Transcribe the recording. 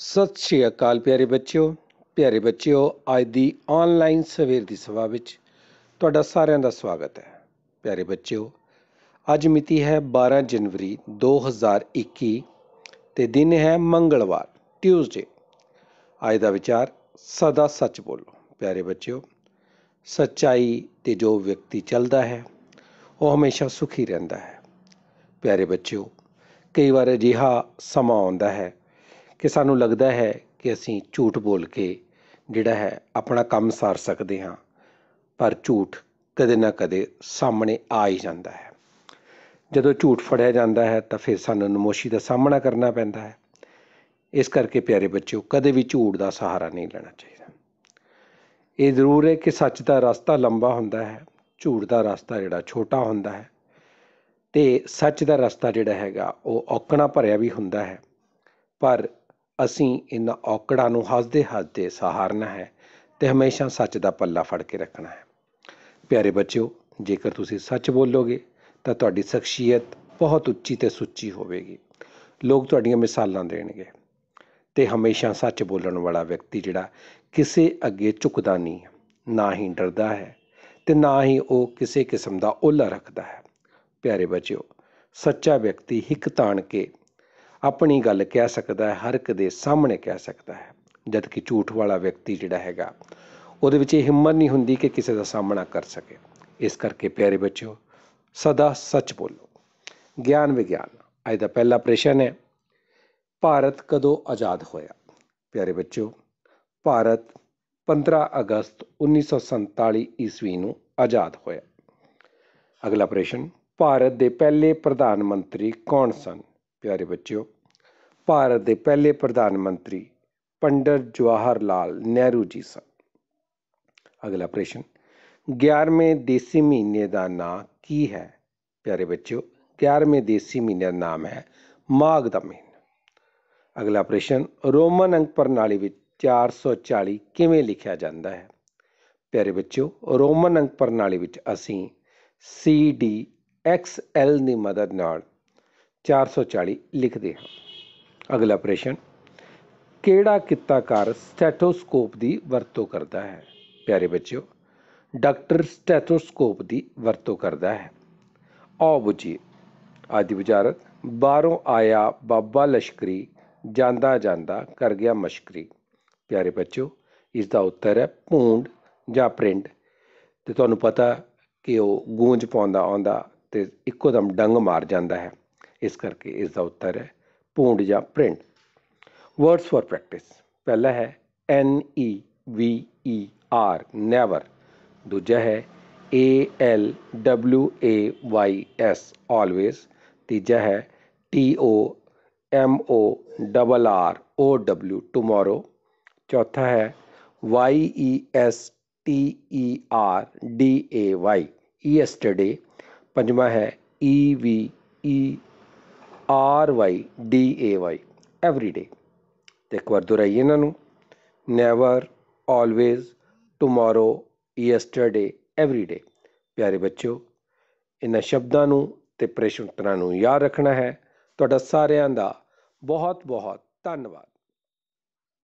ਸਤਿ ਸ਼੍ਰੀ ਅਕਾਲ ਪਿਆਰੇ ਬੱਚਿਓ ਪਿਆਰੇ ਬੱਚਿਓ ਅੱਜ ਦੀ ਆਨਲਾਈਨ ਸਵੇਰ ਦੀ ਸਵਾ ਵਿੱਚ ਤੁਹਾਡਾ ਸਾਰਿਆਂ ਦਾ ਸਵਾਗਤ ਹੈ ਪਿਆਰੇ ਬੱਚਿਓ ਅੱਜ ਮਿਤੀ ਹੈ 12 ਜਨਵਰੀ 2021 ਤੇ ਦਿਨ ਹੈ ਮੰਗਲਵਾਰ ਟਿਊਜ਼ਡੇ ਅੱਜ ਦਾ ਵਿਚਾਰ ਸਦਾ ਸੱਚ ਬੋਲੋ ਪਿਆਰੇ ਬੱਚਿਓ ਸੱਚਾਈ ਤੇ ਜੋ ਵਿਅਕਤੀ ਚੱਲਦਾ ਹੈ ਉਹ ਹਮੇਸ਼ਾ ਸੁਖੀ ਰਹਿੰਦਾ ਹੈ ਪਿਆਰੇ ਬੱਚਿਓ ਕਈ ਵਾਰ ਅਜਿਹਾ ਸਮਾਂ ਆਉਂਦਾ ਹੈ ਕਿ ਸਾਨੂੰ ਲੱਗਦਾ ਹੈ ਕਿ ਅਸੀਂ ਝੂਠ ਬੋਲ ਕੇ ਜਿਹੜਾ ਹੈ ਆਪਣਾ ਕੰਮ ਸਾਰ ਸਕਦੇ ਹਾਂ ਪਰ ਝੂਠ ਕਦੇ ਨਾ ਕਦੇ ਸਾਹਮਣੇ ਆ ਹੀ ਜਾਂਦਾ ਹੈ ਜਦੋਂ ਝੂਠ ਫੜਿਆ ਜਾਂਦਾ ਹੈ ਤਾਂ ਫਿਰ ਸਾਨੂੰ ਨਮੋਸ਼ੀ ਦਾ ਸਾਹਮਣਾ ਕਰਨਾ ਪੈਂਦਾ ਹੈ ਇਸ ਕਰਕੇ ਪਿਆਰੇ ਬੱਚਿਓ ਕਦੇ ਵੀ ਝੂਠ ਦਾ ਸਹਾਰਾ ਨਹੀਂ ਲੈਣਾ ਚਾਹੀਦਾ ਇਹ ਜ਼ਰੂਰ ਹੈ ਕਿ ਸੱਚ ਦਾ ਰਸਤਾ ਲੰਬਾ ਹੁੰਦਾ ਹੈ ਝੂਠ ਦਾ ਰਸਤਾ ਜਿਹੜਾ ਛੋਟਾ ਹੁੰਦਾ ਹੈ ਤੇ ਸੱਚ ਦਾ ਰਸਤਾ ਜਿਹੜਾ ਹੈਗਾ ਉਹ ਔਕਣਾ ਭਰਿਆ ਵੀ ਹੁੰਦਾ ਹੈ ਪਰ ਅਸੀਂ ਇਹਨਾਂ ਔਕੜਾਂ ਨੂੰ ਹੱਸਦੇ ਹੱਸਦੇ ਸਹਾਰਨਾ ਹੈ ਤੇ ਹਮੇਸ਼ਾ ਸੱਚ ਦਾ ਪੱਲਾ ਫੜ ਕੇ ਰੱਖਣਾ ਹੈ ਪਿਆਰੇ ਬੱਚਿਓ ਜੇਕਰ ਤੁਸੀਂ ਸੱਚ ਬੋਲੋਗੇ ਤਾਂ ਤੁਹਾਡੀ ਸ਼ਖਸੀਅਤ ਬਹੁਤ ਉੱਚੀ ਤੇ ਸੁੱਚੀ ਹੋਵੇਗੀ ਲੋਕ ਤੁਹਾਡੀਆਂ ਮਿਸਾਲਾਂ ਦੇਣਗੇ ਤੇ ਹਮੇਸ਼ਾ ਸੱਚ ਬੋਲਣ ਵਾਲਾ ਵਿਅਕਤੀ ਜਿਹੜਾ ਕਿਸੇ ਅੱਗੇ ਝੁਕਦਾ ਨਹੀਂ ਨਾ ਹੀ ਡਰਦਾ ਹੈ ਤੇ ਨਾ ਹੀ ਉਹ ਕਿਸੇ ਕਿਸਮ ਦਾ ਓਲਾ ਰੱਖਦਾ ਹੈ ਪਿਆਰੇ ਬੱਚਿਓ ਸੱਚਾ ਵਿਅਕਤੀ ਹਿੱਕ ਤਾਣ ਕੇ ਆਪਣੀ ਗੱਲ ਕਹਿ ਸਕਦਾ ਹੈ ਹਰ ਇੱਕ ਦੇ ਸਾਹਮਣੇ ਕਹਿ ਸਕਦਾ ਹੈ ਜਦ ਕਿ ਝੂਠ ਵਾਲਾ ਵਿਅਕਤੀ ਜਿਹੜਾ ਹੈਗਾ ਉਹਦੇ ਵਿੱਚ ਇਹ ਹਿੰਮਤ ਨਹੀਂ ਹੁੰਦੀ ਕਿ ਕਿਸੇ ਦਾ ਸਾਹਮਣਾ ਕਰ ਸਕੇ ਇਸ ਕਰਕੇ ਪਿਆਰੇ ਬੱਚਿਓ ਸਦਾ ਸੱਚ ਬੋਲੋ ਗਿਆਨ ਵਿਗਿਆਨ ਅੱਜ ਦਾ ਪਹਿਲਾ ਪ੍ਰਸ਼ਨ ਹੈ ਭਾਰਤ ਕਦੋਂ ਆਜ਼ਾਦ ਹੋਇਆ ਪਿਆਰੇ ਬੱਚਿਓ ਭਾਰਤ 15 ਅਗਸਤ 1947 ਈਸਵੀ ਨੂੰ ਆਜ਼ਾਦ ਹੋਇਆ ਅਗਲਾ ਪ੍ਰਸ਼ਨ ਭਾਰਤ ਦੇ ਪਹਿਲੇ ਪ੍ਰਧਾਨ ਮੰਤਰੀ ਕੌਣ ਸਨ ਪਿਆਰੇ ਬੱਚਿਓ ਭਾਰਤ ਦੇ ਪਹਿਲੇ ਪ੍ਰਧਾਨ ਮੰਤਰੀ ਪੰਡਰ ਜਵਾਹਰ ਲਾਲ ਨਹਿਰੂ ਜੀ ਸਨ ਅਗਲਾ ਪ੍ਰਸ਼ਨ 11ਵੇਂ ਦੇਸੀ ਮਹੀਨੇ ਦਾ ਨਾਮ ਕੀ ਹੈ ਪਿਆਰੇ ਬੱਚਿਓ 11ਵੇਂ ਦੇਸੀ ਮਹੀਨੇ ਦਾ ਨਾਮ ਹੈ ਮਾਘ ਦਾ ਮਹੀਨਾ ਅਗਲਾ ਪ੍ਰਸ਼ਨ ਰੋਮਨ ਅੰਕ ਪ੍ਰਣਾਲੀ ਵਿੱਚ 440 ਕਿਵੇਂ ਲਿਖਿਆ ਜਾਂਦਾ ਹੈ ਪਿਆਰੇ ਬੱਚਿਓ ਰੋਮਨ ਅੰਕ ਪ੍ਰਣਾਲੀ ਵਿੱਚ ਅਸੀਂ CDXL ਦੀ ਮਦਦ ਨਾਲ 440 ਲਿਖਦੇ ਹਾਂ ਅਗਲਾ ਪ੍ਰਸ਼ਨ ਕਿਹੜਾ ਕਿੱਤਾਕਾਰ ਸਟੈਥੋਸਕੋਪ ਦੀ ਵਰਤੋਂ ਕਰਦਾ ਹੈ ਪਿਆਰੇ ਬੱਚਿਓ ਡਾਕਟਰ ਸਟੈਥੋਸਕੋਪ ਦੀ ਵਰਤੋਂ ਕਰਦਾ ਹੈ ਆਓ ਬੁਝੀ ਆਦਿ ਵਿਚਾਰਤ ਬਾਹਰੋਂ ਆਇਆ ਬਾਬਾ ਲਸ਼ਕਰੀ ਜਾਂਦਾ ਜਾਂਦਾ ਕਰ ਗਿਆ ਮਸ਼ਕਰੀ ਪਿਆਰੇ ਬੱਚਿਓ ਇਸ ਦਾ ਉੱਤਰ ਹੈ ਪੂੰਡ ਜਾਂ ਪ੍ਰਿੰਟ ਤੇ ਤੁਹਾਨੂੰ ਪਤਾ ਕਿ ਉਹ ਗੂੰਜ ਪਾਉਂਦਾ ਆਉਂਦਾ ਤੇ ਇੱਕੋ ਦਮ ਡੰਗ ਮਾਰ ਜਾਂਦਾ ਹੈ इस करके इसका उत्तर है पूंड या प्रिंट वर्ड्स फॉर प्रैक्टिस पहला है N E V E R never दूजा है A L W A Y S always तीजा है T O M O double R O W tomorrow चौथा है Y E S T E R D A Y E today पंजा है E V E R Y D A Y everyday ਤੇ ਇੱਕ ਵਾਰ ਦੁਹਰਾਈਏ ਇਹਨਾਂ ਨੂੰ never always tomorrow yesterday everyday ਪਿਆਰੇ ਬੱਚਿਓ ਇਹਨਾਂ ਸ਼ਬਦਾਂ ਨੂੰ ਤੇ ਪ੍ਰਸ਼ਨ ਉਤਰਾਂ ਨੂੰ ਯਾਦ ਰੱਖਣਾ ਹੈ ਤੁਹਾਡਾ ਸਾਰਿਆਂ ਦਾ ਬਹੁਤ ਬਹੁਤ ਧੰਨਵਾਦ